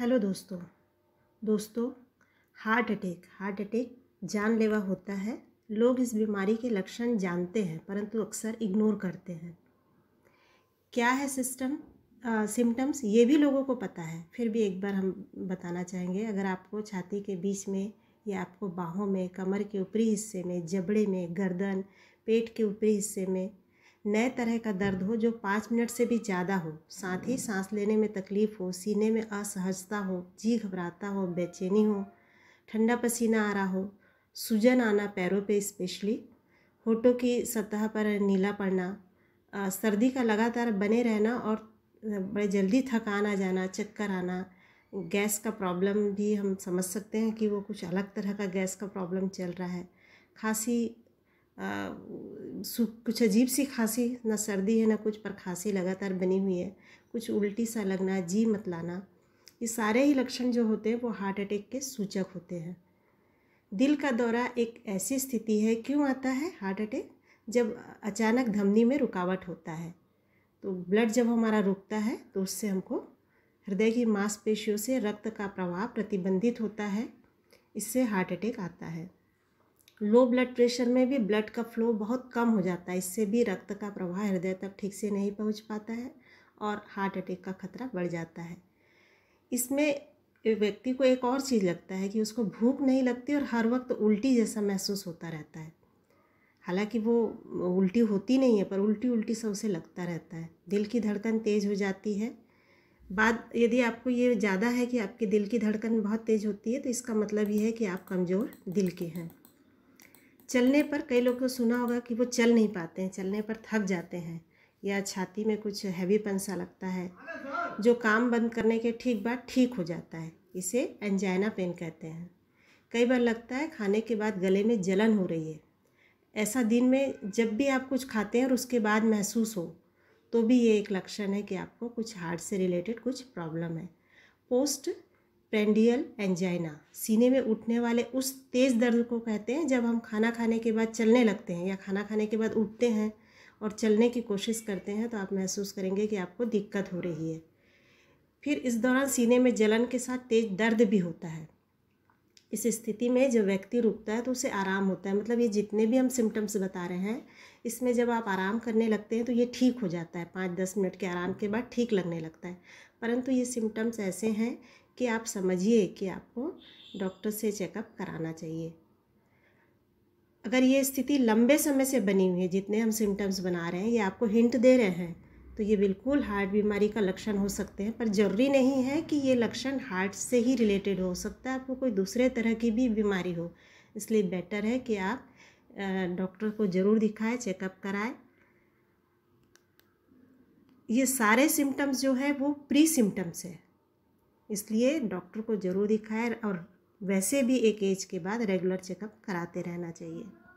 hello दोस्तों दोस्तों heart attack heart attack जानलेवा होता है लोग इस बीमारी के लक्षण जानते हैं परंतु अक्सर इग्नोर करते हैं क्या है सिस्टम सिम्टम्स ये भी लोगों को पता है फिर भी एक बार हम बताना चाहेंगे अगर आपको छाती के बीच में या आपको बाहों में कमर के ऊपरी हिस्से में जबड़े में गर्दन पेट के ऊपरी हिस्से में नए तरह का दर्द हो जो पाँच मिनट से भी ज़्यादा हो साथ ही सांस लेने में तकलीफ़ हो सीने में असहजता हो जी घबराता हो बेचैनी हो ठंडा पसीना आ रहा हो सूजन आना पैरों पे स्पेशली होठों की सतह पर नीला पड़ना सर्दी का लगातार बने रहना और बड़े जल्दी थकान आ जाना चक्कर आना गैस का प्रॉब्लम भी हम समझ सकते हैं कि वो कुछ अलग तरह का गैस का प्रॉब्लम चल रहा है खांसी कुछ अजीब सी खांसी ना सर्दी है ना कुछ पर खांसी लगातार बनी हुई है कुछ उल्टी सा लगना जी मतलाना ये सारे ही लक्षण जो होते हैं वो हार्ट अटैक के सूचक होते हैं दिल का दौरा एक ऐसी स्थिति है क्यों आता है हार्ट अटैक जब अचानक धमनी में रुकावट होता है तो ब्लड जब हमारा रुकता है तो उससे हमको हृदय की मांसपेशियों से रक्त का प्रवाह प्रतिबंधित होता है इससे हार्ट अटैक आता है लो ब्लड प्रेशर में भी ब्लड का फ्लो बहुत कम हो जाता है इससे भी रक्त का प्रवाह हृदय तक ठीक से नहीं पहुंच पाता है और हार्ट अटैक का खतरा बढ़ जाता है इसमें व्यक्ति को एक और चीज़ लगता है कि उसको भूख नहीं लगती और हर वक्त उल्टी जैसा महसूस होता रहता है हालांकि वो उल्टी होती नहीं है पर उल्टी उल्टी सा उसे लगता रहता है दिल की धड़कन तेज़ हो जाती है बाद यदि आपको ये ज़्यादा है कि आपके दिल की धड़कन बहुत तेज़ होती है तो इसका मतलब ये है कि आप कमज़ोर दिल के हैं चलने पर कई लोग को सुना होगा कि वो चल नहीं पाते हैं चलने पर थक जाते हैं या छाती में कुछ हैवीपन सा लगता है जो काम बंद करने के ठीक बाद ठीक हो जाता है इसे एंजाइना पेन कहते हैं कई बार लगता है खाने के बाद गले में जलन हो रही है ऐसा दिन में जब भी आप कुछ खाते हैं और उसके बाद महसूस हो तो भी ये एक लक्षण है कि आपको कुछ हार्ट से रिलेटेड कुछ प्रॉब्लम है पोस्ट पेंडियल एंजाइना सीने में उठने वाले उस तेज़ दर्द को कहते हैं जब हम खाना खाने के बाद चलने लगते हैं या खाना खाने के बाद उठते हैं और चलने की कोशिश करते हैं तो आप महसूस करेंगे कि आपको दिक्कत हो रही है फिर इस दौरान सीने में जलन के साथ तेज़ दर्द भी होता है इस स्थिति में जब व्यक्ति रुकता है तो उसे आराम होता है मतलब ये जितने भी हम सिम्टम्स बता रहे हैं इसमें जब आप आराम करने लगते हैं तो ये ठीक हो जाता है पाँच दस मिनट के आराम के बाद ठीक लगने लगता है परंतु ये सिम्टम्स ऐसे हैं कि आप समझिए कि आपको डॉक्टर से चेकअप कराना चाहिए अगर ये स्थिति लंबे समय से बनी हुई है जितने हम सिम्टम्स बना रहे हैं ये आपको हिंट दे रहे हैं तो ये बिल्कुल हार्ट बीमारी का लक्षण हो सकते हैं पर ज़रूरी नहीं है कि ये लक्षण हार्ट से ही रिलेटेड हो सकता है आपको कोई दूसरे तरह की भी बीमारी हो इसलिए बेटर है कि आप डॉक्टर को ज़रूर दिखाएं चेकअप कराएं ये सारे सिम्टम्स जो है वो प्री सिम्टम्स है इसलिए डॉक्टर को ज़रूर दिखाएं और वैसे भी एक एज के बाद रेगुलर चेकअप कराते रहना चाहिए